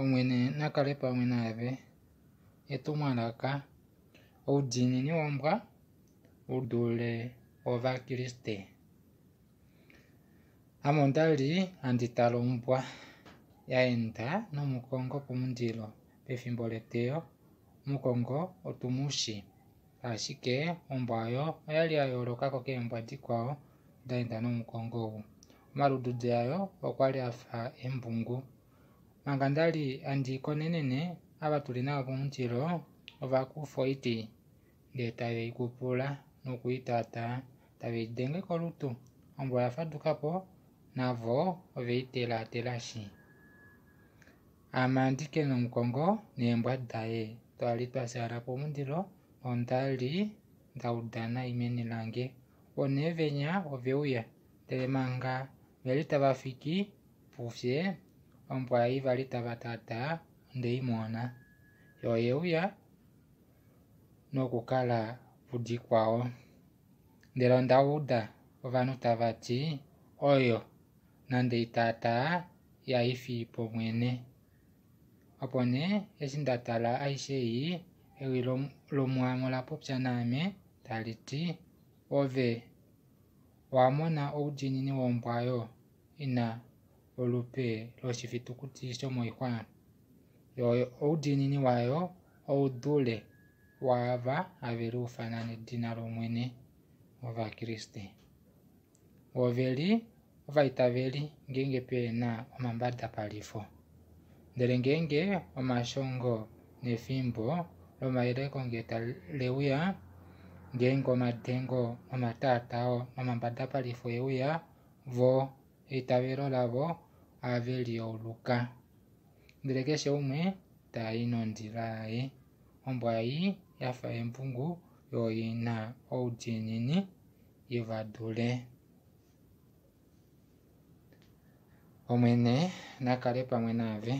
omwene nakale pamwe nave etumwalaka oudinini wombwa udule ovakriste ame ondali handi talombwa ombwa yaenda nomukongo pomundilo pefimbo leteyo omukongo otumushi ashike ombwa yo oyali ya yooloka kokeembwa dikwawo daenda nomukongo ogu omalududi ayo okwali afa embungu nanga ndali andi konenene ava tuli nava puntilo ova kufa iti nde taveyi kupula nokuitata taveyi denge kolutu ombola fadukapo navo oveyi tela telaci ama andi kena omukongo neembwa daye twali twasiala pomundilo ondali nda udana imene lange one venya ove uya tele manga veli tava fiki pufye ombwa ayi valitava tata ndeimona yo euya nokukala vudikwao ndelo ndauda ovanu tava ti oyo nande itata yaifipo mwene opo ne eci nda tala aishe eyi ewi lomwamo la popya name tali ti ove wa mona oudinini wombwa yo ina olupe l'ocivitukuti comwiwa oudinini wayo oudule wava avele ufanana edina lomwene ova kriste woveli ovaitaveli ngenge pena omambada palifo ndele ngenge omashongo nefimbo lomayeleko ngeta leuya ngenge omatengo omatatao omambada palifo euya vo eitavelo lavo ave lyoluka ndele keshe umwe tayi nondila yaye ombwa ya yafa empungu yo oyina oudyinini yivadule omwene nakale pamwe naave